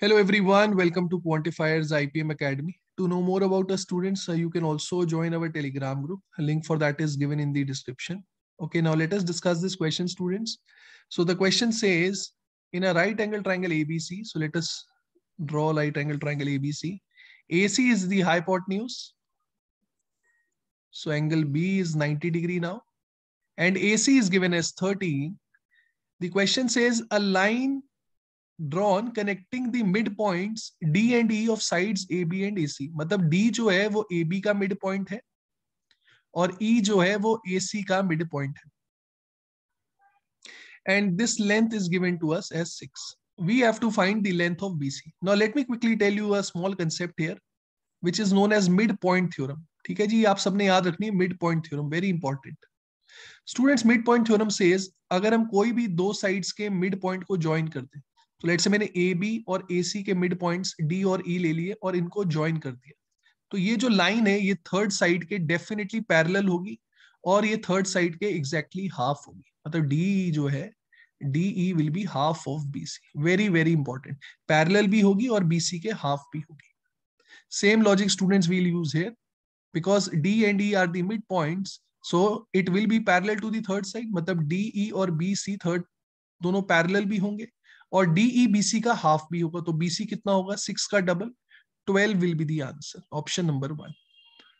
Hello everyone, welcome to Quantifiers IPM Academy. To know more about our students, uh, you can also join our Telegram group. A link for that is given in the description. Okay, now let us discuss this question, students. So the question says, in a right angle triangle ABC, so let us draw right angle triangle ABC. AC is the hypotenuse. So angle B is 90 degree now. And AC is given as 30. The question says a line drawn connecting the midpoints D and E of sides AB and AC मतलब D जो है वो AB का midpoint है और E जो है वो AC का midpoint है and this length is given to us as six. we have to find the length of BC now let me quickly tell you a small concept here which is known as midpoint theorem ठीक है जी आप सबने याद रखनी है midpoint theorem very important. Students midpoint theorem से अगर हम कोई भी दो साइड्स के मिड पॉइंट को ज्वाइन करते हैं तो लेट से मैंने ए बी और ए सी के मिड पॉइंट डी और ई e ले लिए और इनको ज्वाइन कर दिया तो ये जो लाइन है ये थर्ड साइड के डेफिनेटली पैरल होगी और ये थर्ड साइड के एग्जैक्टली हाफ होगी मतलब डी ई जो है D E will be half of B C very very important parallel भी होगी और बी सी के हाफ भी होगी same logic students will use here because D and E are the midpoint so it will be parallel to the third side मतलब D ई e और B C third दोनों parallel भी होंगे और डीईबीसी e, का half भी होगा तो बीसी कितना होगा सिक्स का double twelve will be the answer option number one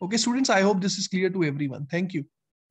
okay students I hope this is clear to everyone thank you